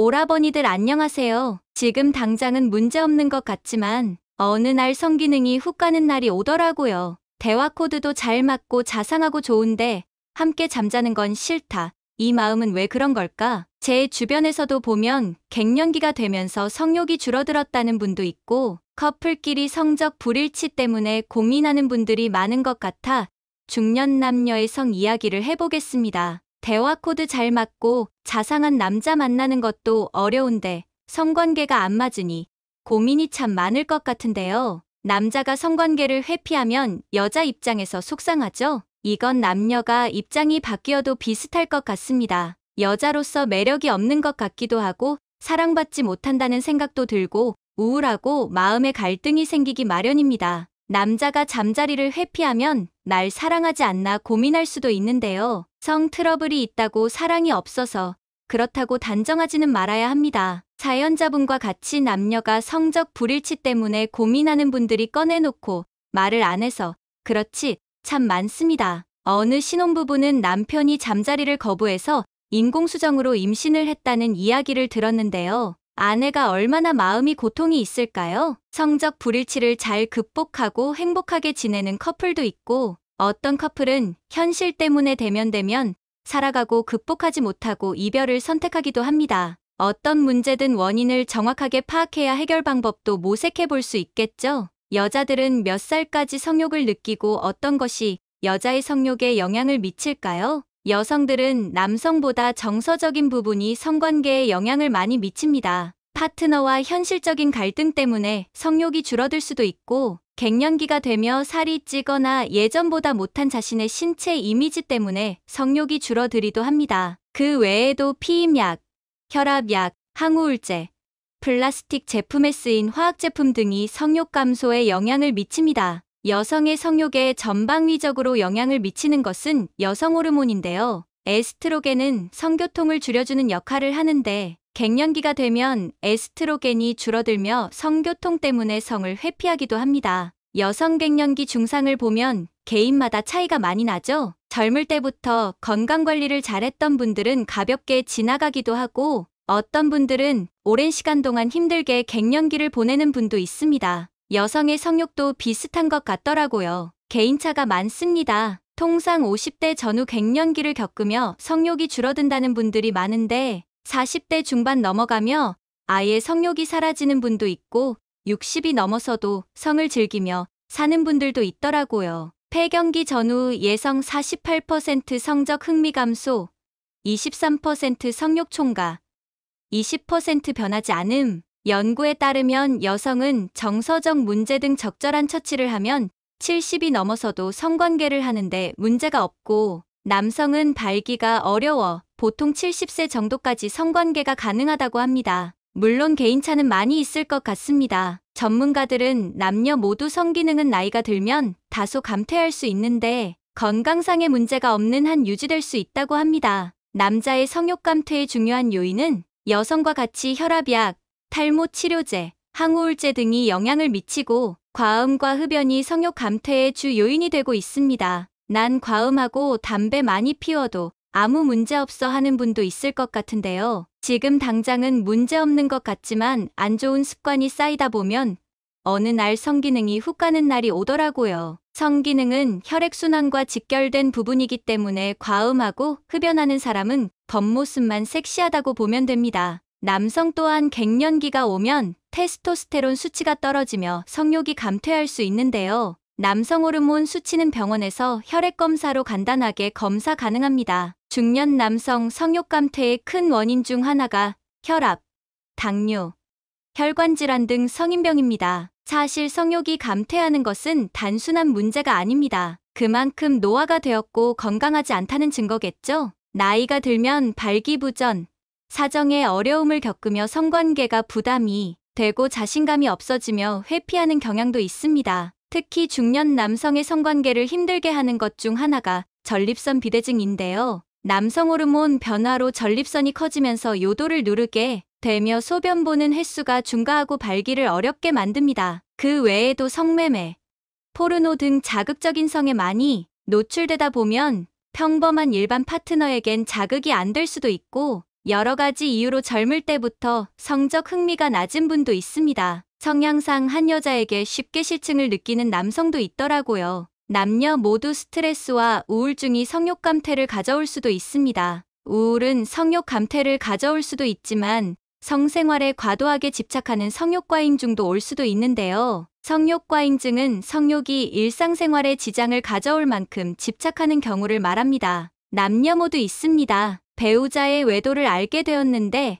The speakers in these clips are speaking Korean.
오라버니들 안녕하세요. 지금 당장은 문제없는 것 같지만 어느 날 성기능이 훅 가는 날이 오더라고요. 대화 코드도 잘 맞고 자상하고 좋은데 함께 잠자는 건 싫다. 이 마음은 왜 그런 걸까? 제 주변에서도 보면 갱년기가 되면서 성욕이 줄어들었다는 분도 있고 커플끼리 성적 불일치 때문에 고민하는 분들이 많은 것 같아 중년 남녀의 성 이야기를 해보겠습니다. 대화 코드 잘 맞고 자상한 남자 만나는 것도 어려운데 성관계가 안 맞으니 고민이 참 많을 것 같은데요. 남자가 성관계를 회피하면 여자 입장에서 속상하죠? 이건 남녀가 입장이 바뀌어도 비슷할 것 같습니다. 여자로서 매력이 없는 것 같기도 하고 사랑받지 못한다는 생각도 들고 우울하고 마음의 갈등이 생기기 마련입니다. 남자가 잠자리를 회피하면 날 사랑하지 않나 고민할 수도 있는데요. 성 트러블이 있다고 사랑이 없어서 그렇다고 단정하지는 말아야 합니다. 자연자분과 같이 남녀가 성적 불일치 때문에 고민하는 분들이 꺼내놓고 말을 안 해서 그렇지 참 많습니다. 어느 신혼부부는 남편이 잠자리를 거부해서 인공수정으로 임신을 했다는 이야기를 들었는데요. 아내가 얼마나 마음이 고통이 있을까요? 성적 불일치를 잘 극복하고 행복하게 지내는 커플도 있고 어떤 커플은 현실 때문에 대면되면 살아가고 극복하지 못하고 이별을 선택하기도 합니다. 어떤 문제든 원인을 정확하게 파악해야 해결 방법도 모색해 볼 수 있겠죠. 여자들은 몇 살까지 성욕을 느끼고 어떤 것이 여자의 성욕에 영향을 미칠까요? 여성들은 남성보다 정서적인 부분이 성관계에 영향을 많이 미칩니다. 파트너와 현실적인 갈등 때문에 성욕이 줄어들 수도 있고 갱년기가 되며 살이 찌거나 예전보다 못한 자신의 신체 이미지 때문에 성욕이 줄어들기도 합니다. 그 외에도 피임약, 혈압약, 항우울제, 플라스틱 제품에 쓰인 화학 제품 등이 성욕 감소에 영향을 미칩니다. 여성의 성욕에 전방위적으로 영향을 미치는 것은 여성 호르몬인데요. 에스트로겐은 성교통을 줄여주는 역할을 하는데 갱년기가 되면 에스트로겐이 줄어들며 성교통 때문에 성을 회피하기도 합니다. 여성 갱년기 중상을 보면 개인마다 차이가 많이 나죠? 젊을 때부터 건강관리를 잘했던 분들은 가볍게 지나가기도 하고 어떤 분들은 오랜 시간 동안 힘들게 갱년기를 보내는 분도 있습니다. 여성의 성욕도 비슷한 것 같더라고요. 개인차가 많습니다. 통상 50대 전후 갱년기를 겪으며 성욕이 줄어든다는 분들이 많은데 40대 중반 넘어가며 아예 성욕이 사라지는 분도 있고 60이 넘어서도 성을 즐기며 사는 분들도 있더라고요. 폐경기 전후 예성 48% 성적 흥미 감소, 23% 성욕 총가, 20% 변하지 않음. 연구에 따르면 여성은 정서적 문제 등 적절한 처치를 하면 70이 넘어서도 성관계를 하는데 문제가 없고 남성은 발기가 어려워 보통 70세 정도까지 성관계가 가능하다고 합니다. 물론 개인차는 많이 있을 것 같습니다. 전문가들은 남녀 모두 성기능은 나이가 들면 다소 감퇴할 수 있는데 건강상의 문제가 없는 한 유지될 수 있다고 합니다. 남자의 성욕 감퇴의 중요한 요인은 여성과 같이 혈압약, 탈모 치료제, 항우울제 등이 영향을 미치고 과음과 흡연이 성욕 감퇴의 주 요인이 되고 있습니다. 난 과음하고 담배 많이 피워도 아무 문제 없어 하는 분도 있을 것 같은데요. 지금 당장은 문제 없는 것 같지만 안 좋은 습관이 쌓이다 보면 어느 날 성기능이 훅 가는 날이 오더라고요. 성기능은 혈액순환과 직결된 부분이기 때문에 과음하고 흡연하는 사람은 겉모습만 섹시하다고 보면 됩니다. 남성 또한 갱년기가 오면 테스토스테론 수치가 떨어지며 성욕이 감퇴할 수 있는데요. 남성 호르몬 수치는 병원에서 혈액 검사로 간단하게 검사 가능합니다. 중년 남성 성욕 감퇴의 큰 원인 중 하나가 혈압, 당뇨, 혈관 질환 등 성인병입니다. 사실 성욕이 감퇴하는 것은 단순한 문제가 아닙니다. 그만큼 노화가 되었고 건강하지 않다는 증거겠죠? 나이가 들면 발기부전, 사정에 어려움을 겪으며 성관계가 부담이 되고 자신감이 없어지며 회피하는 경향도 있습니다. 특히 중년 남성의 성관계를 힘들게 하는 것 중 하나가 전립선 비대증인데요. 남성 호르몬 변화로 전립선이 커지면서 요도를 누르게 되며 소변 보는 횟수가 증가하고 발기를 어렵게 만듭니다. 그 외에도 성매매, 포르노 등 자극적인 성에 많이 노출되다 보면 평범한 일반 파트너에겐 자극이 안 될 수도 있고 여러 가지 이유로 젊을 때부터 성적 흥미가 낮은 분도 있습니다. 성향상 한 여자에게 쉽게 실증을 느끼는 남성도 있더라고요. 남녀 모두 스트레스와 우울증이 성욕 감퇴를 가져올 수도 있습니다. 우울은 성욕 감퇴를 가져올 수도 있지만 성생활에 과도하게 집착하는 성욕과잉증도 올 수도 있는데요. 성욕과잉증은 성욕이 일상생활에 지장을 가져올 만큼 집착하는 경우를 말합니다. 남녀 모두 있습니다. 배우자의 외도를 알게 되었는데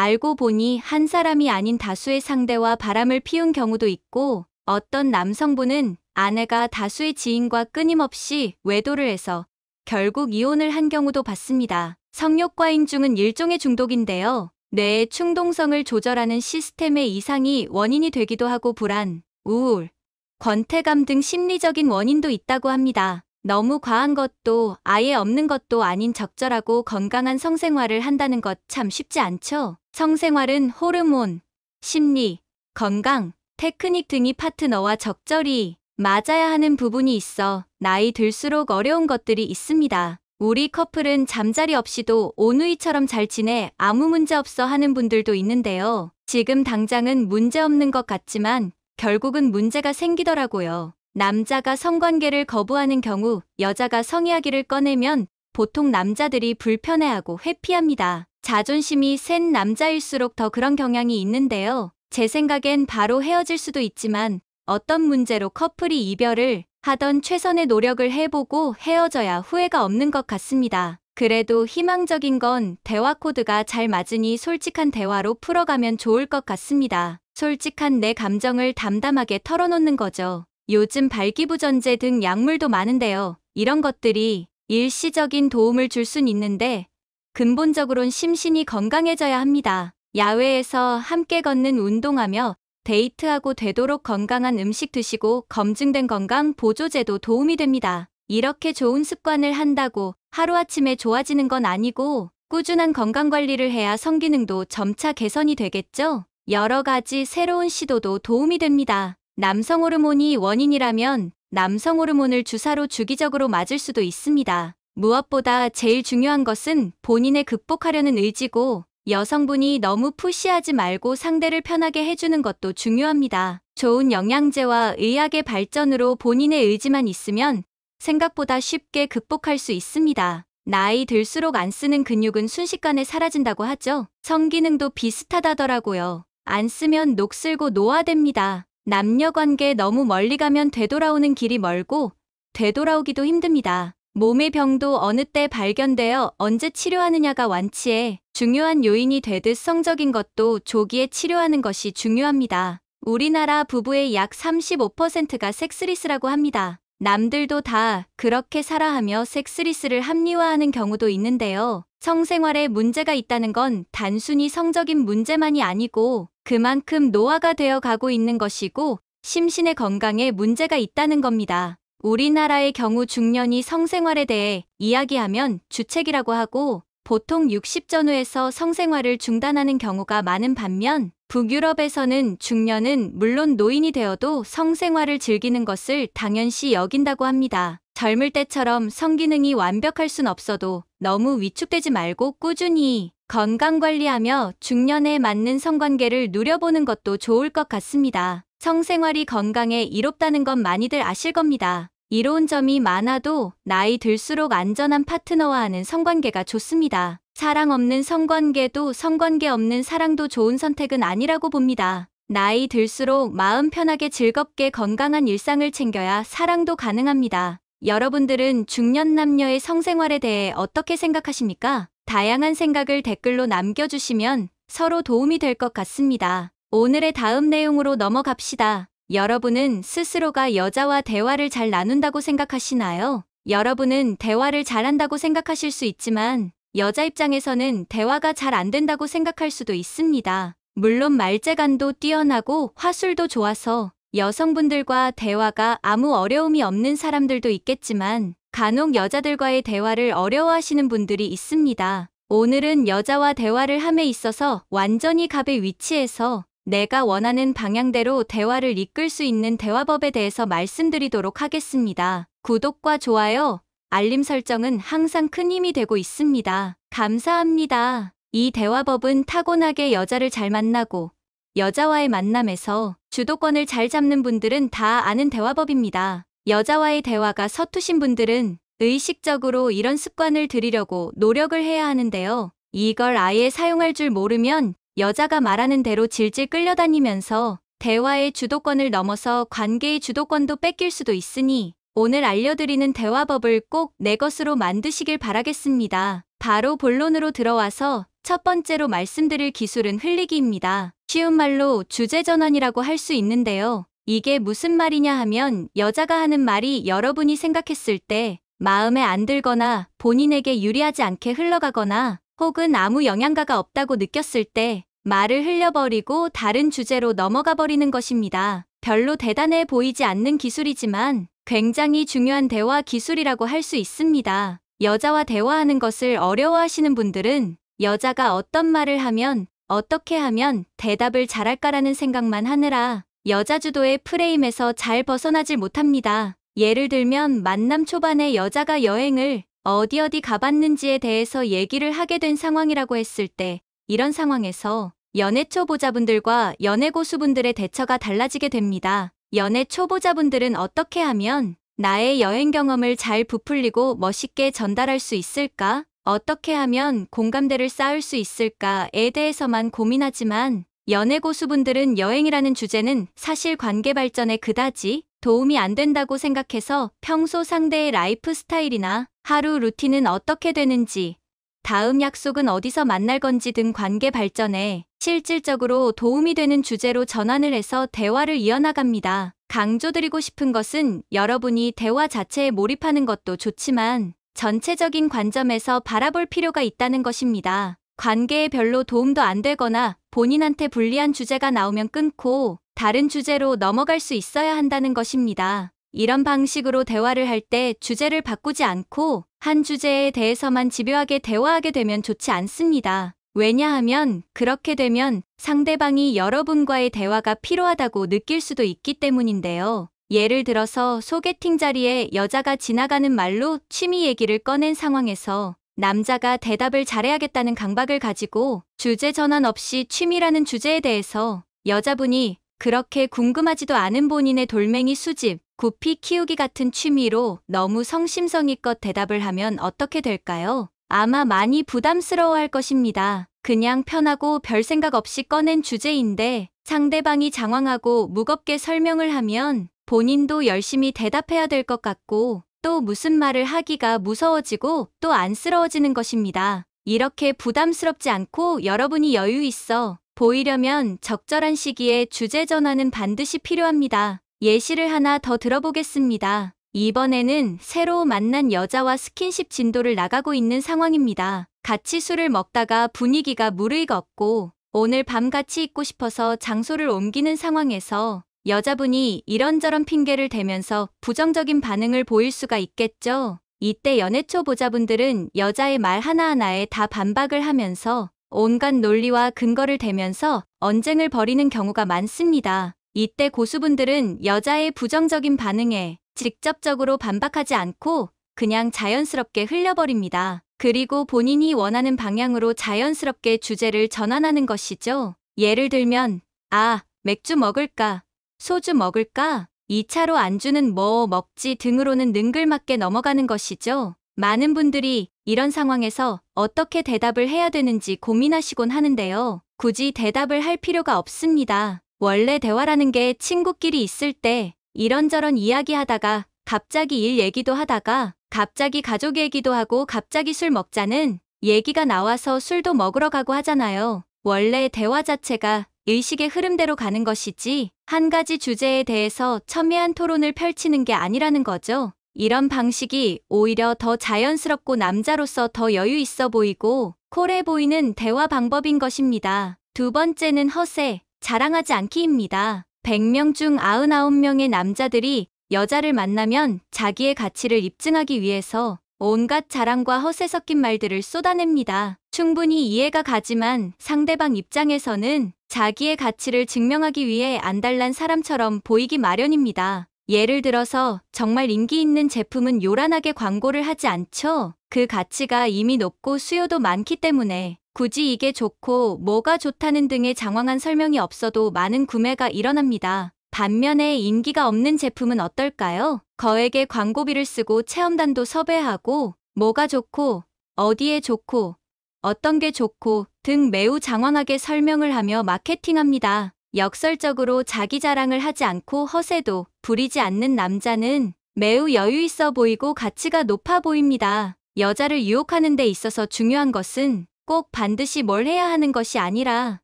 알고 보니 한 사람이 아닌 다수의 상대와 바람을 피운 경우도 있고 어떤 남성분은 아내가 다수의 지인과 끊임없이 외도를 해서 결국 이혼을 한 경우도 봤습니다. 성욕과 인중은 일종의 중독인데요. 뇌의 충동성을 조절하는 시스템의 이상이 원인이 되기도 하고 불안, 우울, 권태감 등 심리적인 원인도 있다고 합니다. 너무 과한 것도 아예 없는 것도 아닌 적절하고 건강한 성생활을 한다는 것 참 쉽지 않죠? 성생활은 호르몬, 심리, 건강, 테크닉 등이 파트너와 적절히 맞아야 하는 부분이 있어 나이 들수록 어려운 것들이 있습니다. 우리 커플은 잠자리 없이도 오누이처럼 잘 지내 아무 문제 없어 하는 분들도 있는데요. 지금 당장은 문제 없는 것 같지만 결국은 문제가 생기더라고요. 남자가 성관계를 거부하는 경우 여자가 성이야기를 꺼내면 보통 남자들이 불편해하고 회피합니다. 자존심이 센 남자일수록 더 그런 경향이 있는데요. 제 생각엔 바로 헤어질 수도 있지만 어떤 문제로 커플이 이별을 하던 최선의 노력을 해보고 헤어져야 후회가 없는 것 같습니다. 그래도 희망적인 건 대화 코드가 잘 맞으니 솔직한 대화로 풀어가면 좋을 것 같습니다. 솔직한 내 감정을 담담하게 털어놓는 거죠. 요즘 발기부전제 등 약물도 많은데요. 이런 것들이 일시적인 도움을 줄 순 있는데 근본적으론 심신이 건강해져야 합니다. 야외에서 함께 걷는 운동하며 데이트하고 되도록 건강한 음식 드시고 검증된 건강 보조제도 도움이 됩니다. 이렇게 좋은 습관을 한다고 하루아침에 좋아지는 건 아니고 꾸준한 건강관리를 해야 성기능도 점차 개선이 되겠죠? 여러 가지 새로운 시도도 도움이 됩니다. 남성 호르몬이 원인이라면 남성 호르몬을 주사로 주기적으로 맞을 수도 있습니다. 무엇보다 제일 중요한 것은 본인의 극복하려는 의지고 여성분이 너무 푸시하지 말고 상대를 편하게 해주는 것도 중요합니다. 좋은 영양제와 의학의 발전으로 본인의 의지만 있으면 생각보다 쉽게 극복할 수 있습니다. 나이 들수록 안 쓰는 근육은 순식간에 사라진다고 하죠. 성기능도 비슷하다더라고요. 안 쓰면 녹슬고 노화됩니다. 남녀 관계 너무 멀리 가면 되돌아오는 길이 멀고 되돌아오기도 힘듭니다. 몸의 병도 어느 때 발견되어 언제 치료하느냐가 완치에 중요한 요인이 되듯 성적인 것도 조기에 치료하는 것이 중요합니다. 우리나라 부부의 약 35%가 섹스리스라고 합니다. 남들도 다 그렇게 살아하며 섹스리스를 합리화하는 경우도 있는데요. 성생활에 문제가 있다는 건 단순히 성적인 문제만이 아니고 그만큼 노화가 되어 가고 있는 것이고 심신의 건강에 문제가 있다는 겁니다. 우리나라의 경우 중년이 성생활에 대해 이야기하면 주책이라고 하고 보통 60 전후에서 성생활을 중단하는 경우가 많은 반면 북유럽에서는 중년은 물론 노인이 되어도 성생활을 즐기는 것을 당연시 여긴다고 합니다. 젊을 때처럼 성기능이 완벽할 순 없어도 너무 위축되지 말고 꾸준히 건강관리하며 중년에 맞는 성관계를 누려보는 것도 좋을 것 같습니다. 성생활이 건강에 이롭다는 건 많이들 아실 겁니다. 이로운 점이 많아도 나이 들수록 안전한 파트너와 하는 성관계가 좋습니다. 사랑 없는 성관계도 성관계 없는 사랑도 좋은 선택은 아니라고 봅니다. 나이 들수록 마음 편하게 즐겁게 건강한 일상을 챙겨야 사랑도 가능합니다. 여러분들은 중년 남녀의 성생활에 대해 어떻게 생각하십니까? 다양한 생각을 댓글로 남겨주시면 서로 도움이 될 것 같습니다. 오늘의 다음 내용으로 넘어갑시다. 여러분은 스스로가 여자와 대화를 잘 나눈다고 생각하시나요? 여러분은 대화를 잘한다고 생각하실 수 있지만 여자 입장에서는 대화가 잘 안 된다고 생각할 수도 있습니다. 물론 말재간도 뛰어나고 화술도 좋아서 여성분들과 대화가 아무 어려움이 없는 사람들도 있겠지만 간혹 여자들과의 대화를 어려워하시는 분들이 있습니다. 오늘은 여자와 대화를 함에 있어서 완전히 갑의 위치에서 내가 원하는 방향대로 대화를 이끌 수 있는 대화법에 대해서 말씀드리도록 하겠습니다. 구독과 좋아요, 알림 설정은 항상 큰 힘이 되고 있습니다. 감사합니다. 이 대화법은 타고나게 여자를 잘 만나고 여자와의 만남에서 주도권을 잘 잡는 분들은 다 아는 대화법입니다. 여자와의 대화가 서투신 분들은 의식적으로 이런 습관을 들이려고 노력을 해야 하는데요. 이걸 아예 사용할 줄 모르면 여자가 말하는 대로 질질 끌려다니면서 대화의 주도권을 넘어서 관계의 주도권도 뺏길 수도 있으니 오늘 알려드리는 대화법을 꼭 내 것으로 만드시길 바라겠습니다. 바로 본론으로 들어와서 첫 번째로 말씀드릴 기술은 흘리기입니다. 쉬운 말로 주제 전환이라고 할 수 있는데요. 이게 무슨 말이냐 하면 여자가 하는 말이 여러분이 생각했을 때 마음에 안 들거나 본인에게 유리하지 않게 흘러가거나 혹은 아무 영향가가 없다고 느꼈을 때 말을 흘려버리고 다른 주제로 넘어가 버리는 것입니다. 별로 대단해 보이지 않는 기술이지만 굉장히 중요한 대화 기술이라고 할 수 있습니다. 여자와 대화하는 것을 어려워하시는 분들은 여자가 어떤 말을 하면 어떻게 하면 대답을 잘할까라는 생각만 하느라 여자 주도의 프레임에서 잘 벗어나질 못합니다. 예를 들면 만남 초반에 여자가 여행을 어디 어디 가봤는지에 대해서 얘기를 하게 된 상황이라고 했을 때 이런 상황에서 연애 초보자분들과 연애 고수분들의 대처가 달라지게 됩니다. 연애 초보자분들은 어떻게 하면 나의 여행 경험을 잘 부풀리고 멋있게 전달할 수 있을까? 어떻게 하면 공감대를 쌓을 수 있을까에 대해서만 고민하지만 연애 고수분들은 여행이라는 주제는 사실 관계 발전에 그다지 도움이 안 된다고 생각해서 평소 상대의 라이프 스타일이나 하루 루틴은 어떻게 되는지, 다음 약속은 어디서 만날 건지 등 관계 발전에 실질적으로 도움이 되는 주제로 전환을 해서 대화를 이어나갑니다. 강조드리고 싶은 것은 여러분이 대화 자체에 몰입하는 것도 좋지만 전체적인 관점에서 바라볼 필요가 있다는 것입니다. 관계에 별로 도움도 안 되거나 본인한테 불리한 주제가 나오면 끊고 다른 주제로 넘어갈 수 있어야 한다는 것입니다. 이런 방식으로 대화를 할 때 주제를 바꾸지 않고 한 주제에 대해서만 집요하게 대화하게 되면 좋지 않습니다. 왜냐하면 그렇게 되면 상대방이 여러분과의 대화가 필요하다고 느낄 수도 있기 때문인데요. 예를 들어서 소개팅 자리에 여자가 지나가는 말로 취미 얘기를 꺼낸 상황에서 남자가 대답을 잘해야겠다는 강박을 가지고 주제 전환 없이 취미라는 주제에 대해서 여자분이 그렇게 궁금하지도 않은 본인의 돌멩이 수집, 구피 키우기 같은 취미로 너무 성심성의껏 대답을 하면 어떻게 될까요? 아마 많이 부담스러워 할 것입니다. 그냥 편하고 별 생각 없이 꺼낸 주제인데 상대방이 장황하고 무겁게 설명을 하면 본인도 열심히 대답해야 될 것 같고 또 무슨 말을 하기가 무서워지고 또 안쓰러워지는 것입니다. 이렇게 부담스럽지 않고 여러분이 여유 있어 보이려면 적절한 시기에 주제 전환은 반드시 필요합니다. 예시를 하나 더 들어보겠습니다. 이번에는 새로 만난 여자와 스킨십 진도를 나가고 있는 상황입니다. 같이 술을 먹다가 분위기가 무르익었고 오늘 밤 같이 있고 싶어서 장소를 옮기는 상황에서 여자분이 이런저런 핑계를 대면서 부정적인 반응을 보일 수가 있겠죠. 이때 연애 초보자분들은 여자의 말 하나하나에 다 반박을 하면서 온갖 논리와 근거를 대면서 언쟁을 벌이는 경우가 많습니다. 이때 고수분들은 여자의 부정적인 반응에 직접적으로 반박하지 않고 그냥 자연스럽게 흘려버립니다. 그리고 본인이 원하는 방향으로 자연스럽게 주제를 전환하는 것이죠. 예를 들면, 아, 맥주 먹을까? 소주 먹을까? 2차로 안주는 뭐 먹지 등으로는 능글맞게 넘어가는 것이죠. 많은 분들이 이런 상황에서 어떻게 대답을 해야 되는지 고민하시곤 하는데요. 굳이 대답을 할 필요가 없습니다. 원래 대화라는 게 친구끼리 있을 때 이런저런 이야기하다가 갑자기 일 얘기도 하다가 갑자기 가족 얘기도 하고 갑자기 술 먹자는 얘기가 나와서 술도 먹으러 가고 하잖아요. 원래 대화 자체가 의식의 흐름대로 가는 것이지 한 가지 주제에 대해서 첨예한 토론을 펼치는 게 아니라는 거죠. 이런 방식이 오히려 더 자연스럽고 남자로서 더 여유 있어 보이고 콜해 보이는 대화 방법인 것입니다. 두 번째는 허세, 자랑하지 않기입니다. 100명 중 99명의 남자들이 여자를 만나면 자기의 가치를 입증하기 위해서 온갖 자랑과 허세 섞인 말들을 쏟아냅니다. 충분히 이해가 가지만 상대방 입장에서는 자기의 가치를 증명하기 위해 안달난 사람처럼 보이기 마련입니다. 예를 들어서 정말 인기 있는 제품은 요란하게 광고를 하지 않죠? 그 가치가 이미 높고 수요도 많기 때문에 굳이 이게 좋고 뭐가 좋다는 등의 장황한 설명이 없어도 많은 구매가 일어납니다. 반면에 인기가 없는 제품은 어떨까요? 거액의 광고비를 쓰고 체험단도 섭외하고 뭐가 좋고 어디에 좋고 어떤 게 좋고 등 매우 장황하게 설명을 하며 마케팅합니다. 역설적으로 자기 자랑을 하지 않고 허세도 부리지 않는 남자는 매우 여유 있어 보이고 가치가 높아 보입니다. 여자를 유혹하는 데 있어서 중요한 것은 꼭 반드시 뭘 해야 하는 것이 아니라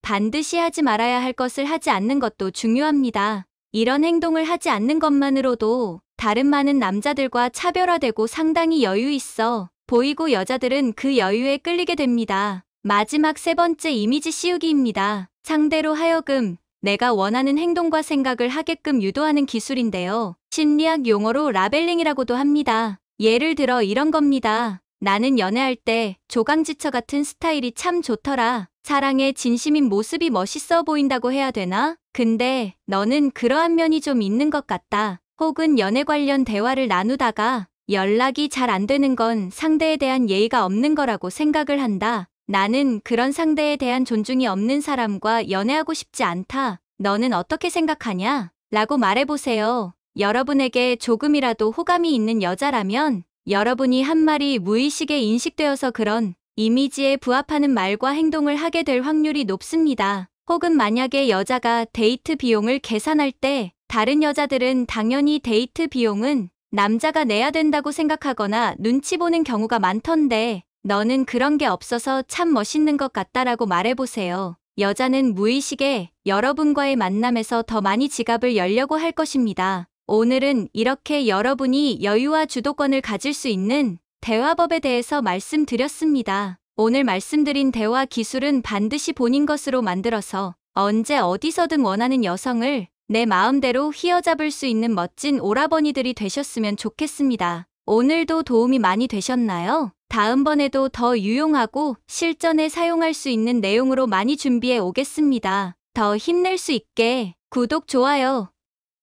반드시 하지 말아야 할 것을 하지 않는 것도 중요합니다. 이런 행동을 하지 않는 것만으로도 다른 많은 남자들과 차별화되고 상당히 여유 있어 보이고 여자들은 그 여유에 끌리게 됩니다. 마지막 세 번째 이미지 씌우기입니다. 상대로 하여금 내가 원하는 행동과 생각을 하게끔 유도하는 기술인데요. 심리학 용어로 라벨링이라고도 합니다. 예를 들어 이런 겁니다. 나는 연애할 때 조강지처 같은 스타일이 참 좋더라. 사랑의 진심인 모습이 멋있어 보인다고 해야 되나? 근데 너는 그러한 면이 좀 있는 것 같다. 혹은 연애 관련 대화를 나누다가 연락이 잘 안 되는 건 상대에 대한 예의가 없는 거라고 생각을 한다. 나는 그런 상대에 대한 존중이 없는 사람과 연애하고 싶지 않다. 너는 어떻게 생각하냐? 라고 말해보세요. 여러분에게 조금이라도 호감이 있는 여자라면 여러분이 한 말이 무의식에 인식되어서 그런 이미지에 부합하는 말과 행동을 하게 될 확률이 높습니다. 혹은 만약에 여자가 데이트 비용을 계산할 때 다른 여자들은 당연히 데이트 비용은 남자가 내야 된다고 생각하거나 눈치 보는 경우가 많던데 너는 그런 게 없어서 참 멋있는 것 같다라고 말해보세요. 여자는 무의식에 여러분과의 만남에서 더 많이 지갑을 열려고 할 것입니다. 오늘은 이렇게 여러분이 여유와 주도권을 가질 수 있는 대화법에 대해서 말씀드렸습니다. 오늘 말씀드린 대화 기술은 반드시 본인 것으로 만들어서 언제 어디서든 원하는 여성을 내 마음대로 휘어잡을 수 있는 멋진 오라버니들이 되셨으면 좋겠습니다. 오늘도 도움이 많이 되셨나요? 다음번에도 더 유용하고 실전에 사용할 수 있는 내용으로 많이 준비해 오겠습니다. 더 힘낼 수 있게 구독, 좋아요,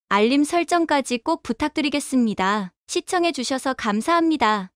알림 설정까지 꼭 부탁드리겠습니다. 시청해주셔서 감사합니다.